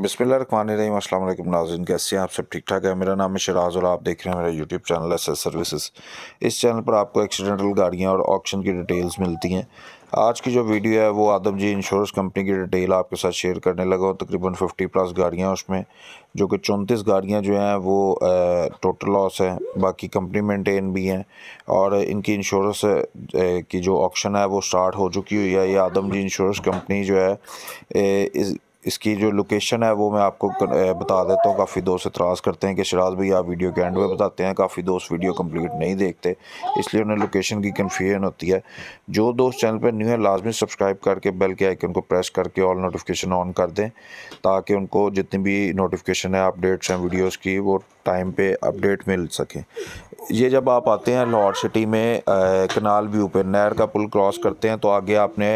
बसमीम अल्लाम नाजन कैसे हैं आप सब ठीक ठाक है मेरा नाम है शराज और आप देख रहे हैं मेरा YouTube channel S S services इस चैनल पर आपको एक्सीडेंटल गाड़ियाँ और ऑक्शन की डिटेल्स मिलती हैं आज की जो वीडियो है वो आदम जी इंश्योरेंस कंपनी की डिटेल आपके साथ शेयर करने लगा हूँ तकरीबन फिफ्टी प्लस गाड़ियाँ उसमें जो कि चौंतीस गाड़ियाँ जो हैं वो टोटल लॉस हैं बाकी कंपनी मेंटेन भी हैं और इनकी इंश्योरेंस की जो ऑक्शन है वो स्टार्ट हो चुकी हुई है ये आदम जी इंश्योरेंस कंपनी जो है इस इसकी जो लोकेशन है वो मैं आपको बता देता हूँ काफ़ी दोस्त इतराज़ करते हैं कि शराज भाई आप वीडियो के एंड में बताते हैं काफ़ी दोस्त वीडियो कंप्लीट नहीं देखते इसलिए उन्हें लोकेशन की कन्फ्यूजन होती है जो दोस्त चैनल पर न्यू है लाजमी सब्सक्राइब करके बेल के आइकन को प्रेस करके ऑल नोटिफिकेशन ऑन कर दें ताकि उनको जितनी भी नोटिफिकेशन है अपडेट्स हैं वीडियोज़ की वो टाइम पे अपडेट मिल सके ये जब आप आते हैं लाहौर सिटी में कनाल व्यू पे नहर का पुल क्रॉस करते हैं तो आगे आपने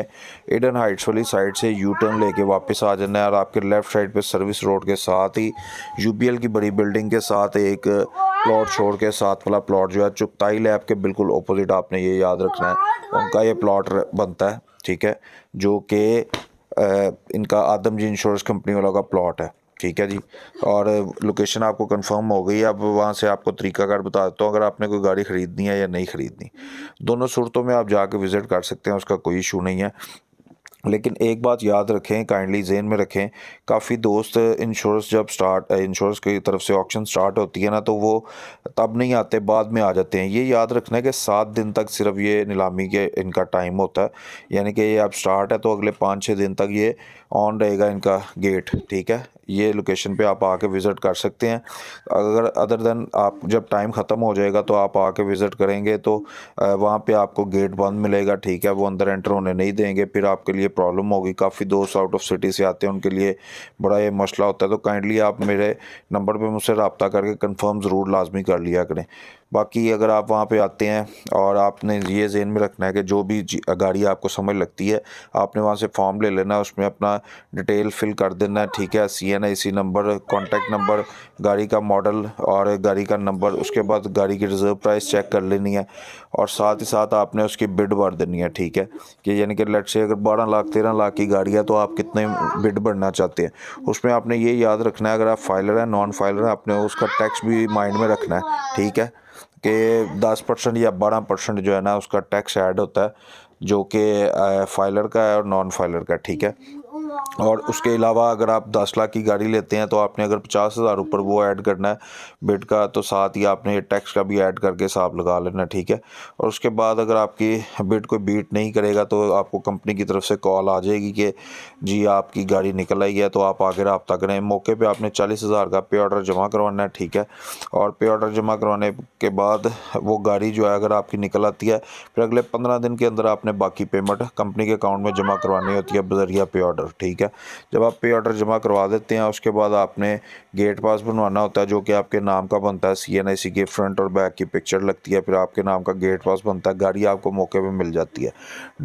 इडन हाइट्स वाली साइड से यू टर्न लेके वापस आ जाना है और आपके लेफ़्ट साइड पे सर्विस रोड के साथ ही यूपीएल की बड़ी बिल्डिंग के साथ एक प्लॉट छोड़ के साथ वाला प्लॉट जो है चुपताई लैब के बिल्कुल अपोजिट आपने ये याद रखना है उनका ये प्लॉट बनता है ठीक है जो कि इनका आदम जी इंश्योरेंस कंपनी वालों का प्लॉट है ठीक है जी और लोकेशन आपको कंफर्म हो गई अब वहाँ से आपको तरीकाकार बता देता हूँ अगर आपने कोई गाड़ी ख़रीदनी है या नहीं ख़रीदनी दोनों सूरतों में आप जाके विज़िट कर सकते हैं उसका कोई इशू नहीं है लेकिन एक बात याद रखें काइंडली जेन में रखें काफ़ी दोस्त इंश्योरेंस जब स्टार्ट इंश्योरेंस की तरफ से ऑक्शन स्टार्ट होती है ना तो वो तब नहीं आते बाद में आ जाते हैं ये याद रखना है कि सात दिन तक सिर्फ ये नीलामी के इनका टाइम होता है यानी कि ये अब स्टार्ट है तो अगले पाँच छः दिन तक ये ऑन रहेगा इनका गेट ठीक है ये लोकेशन पे आप आके विज़िट कर सकते हैं अगर अदर देन आप जब टाइम ख़त्म हो जाएगा तो आप आके विज़िट करेंगे तो वहाँ पे आपको गेट बंद मिलेगा ठीक है वो अंदर एंटर होने नहीं देंगे फिर आपके लिए प्रॉब्लम होगी काफ़ी दोस्त आउट ऑफ सिटी से आते हैं उनके लिए बड़ा ये मसला होता है तो काइंडली आप मेरे नंबर पर मुझसे रबता करके कन्फर्म ज़रूर लाजमी कर लिया करें बाकी अगर आप वहाँ पे आते हैं और आपने ये जेन में रखना है कि जो भी गाड़ी आपको समझ लगती है आपने वहाँ से फॉर्म ले लेना उसमें अपना डिटेल फिल कर देना है ठीक है C N I C number contact number गाड़ी का मॉडल और गाड़ी का नंबर उसके बाद गाड़ी की रिज़र्व प्राइस चेक कर लेनी है और साथ ही साथ आपने उसकी बिड भर देनी है ठीक है कि यानी कि लट से अगर बारह लाख तेरह लाख की गाड़ी है तो आप कितने बिड भरना चाहते हैं उसमें आपने ये याद रखना है अगर आप फाइलर हैं नॉन फाइलर हैं आपने उसका टैक्स भी माइंड में रखना है ठीक है कि 10 परसेंट या 12 परसेंट जो है ना उसका टैक्स ऐड होता है जो कि फाइलर का है और नॉन फाइलर का ठीक है और उसके अलावा अगर आप दस लाख की गाड़ी लेते हैं तो आपने अगर पचास हज़ार ऊपर वो ऐड करना है बेड का तो साथ ही आपने टैक्स का भी ऐड करके हिसाब लगा लेना ठीक है और उसके बाद अगर आपकी बेड कोई बीट नहीं करेगा तो आपको कंपनी की तरफ से कॉल आ जाएगी कि जी आपकी गाड़ी निकल आई है तो आप आगे रबता करें मौके पर आपने चालीस हज़ार का पे ऑर्डर जमा करवाना है ठीक है और पे ऑर्डर जमा करवाने के बाद वो गाड़ी जो है अगर आपकी निकल आती है फिर अगले पंद्रह दिन के अंदर आपने बाकी पेमेंट कंपनी के अकाउंट में जमा करवानी होती है बजरिया पे ऑर्डर ठीक ठीक है जब आप पे ऑर्डर जमा करवा देते हैं उसके बाद आपने गेट पास बनवाना होता है जो कि आपके नाम का बनता है C N I C front और बैक की पिक्चर लगती है फिर आपके नाम का गेट पास बनता है गाड़ी आपको मौके पर मिल जाती है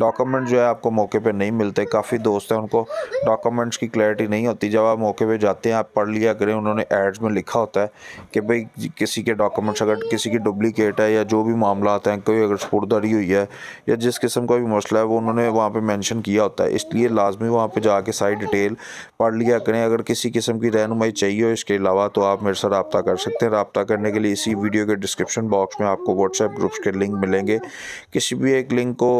डॉक्यूमेंट जो है आपको मौके पर नहीं मिलते काफ़ी दोस्त हैं उनको डॉक्यूमेंट्स की क्लैरिटी नहीं होती जब आप मौके पर जाते हैं आप पढ़ लिया करें उन्होंने एड्स में लिखा होता है कि भाई किसी के डॉक्यूमेंट्स अगर किसी की डुप्लीकेट है या जो भी मामला आता है कोई अगर स्पुरदारी हुई है या जिस किस्म का भी मसला है वो उन्होंने वहाँ पर मैंशन किया होता है इसलिए लाजमी वहाँ पर जाके के सारी डिटेल पढ़ लिया करें अगर किसी किस्म की रहनुमाई चाहिए हो इसके अलावा तो आप मेरे साथ रबता कर सकते हैं रबता करने के लिए इसी वीडियो के डिस्क्रिप्शन बॉक्स में आपको व्हाट्सएप ग्रुप्स के लिंक मिलेंगे किसी भी एक लिंक को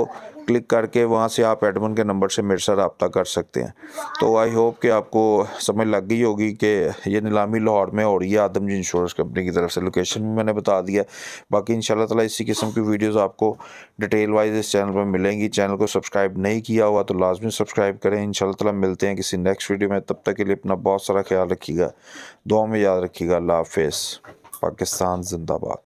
क्लिक करके वहाँ से आप एडमिन के नंबर से मेरे साथ रबता कर सकते हैं तो आई होप कि आपको समझ लग गई होगी कि ये नीलामी लाहौर में हो रही है आदम जी इंश्योरेंस कंपनी की तरफ से लोकेशन भी मैंने बता दिया बाकी इन तला इसी किस्म की वीडियोज़ आपको डिटेल वाइज इस चैनल पर मिलेंगी चैनल को सब्सक्राइब नहीं किया हुआ तो लाजमी सब्सक्राइब करें इन ताला मिलते हैं किसी नेक्स्ट वीडियो में तब तक के लिए अपना बहुत सारा ख्याल रखिएगा दुआ में याद रखिएगा अल्लाह हाफ पाकिस्तान जिंदाबाद